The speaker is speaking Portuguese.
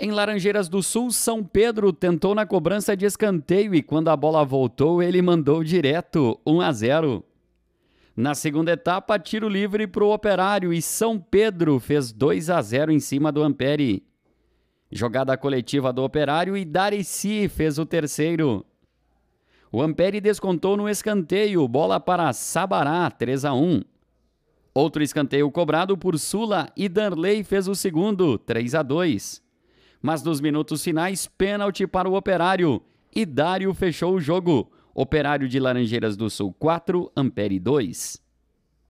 Em Laranjeiras do Sul, São Pedro tentou na cobrança de escanteio e quando a bola voltou, ele mandou direto 1 a 0. Na segunda etapa, tiro livre para o Operário e São Pedro fez 2 a 0 em cima do Ampere. Jogada coletiva do Operário e Darici fez o terceiro. O Ampere descontou no escanteio, bola para Sabará, 3 a 1. Outro escanteio cobrado por Sula e Darley fez o segundo, 3 a 2 mas nos minutos finais, pênalti para o Operário. E Dário fechou o jogo. Operário de Laranjeiras do Sul 4, Ampere 2.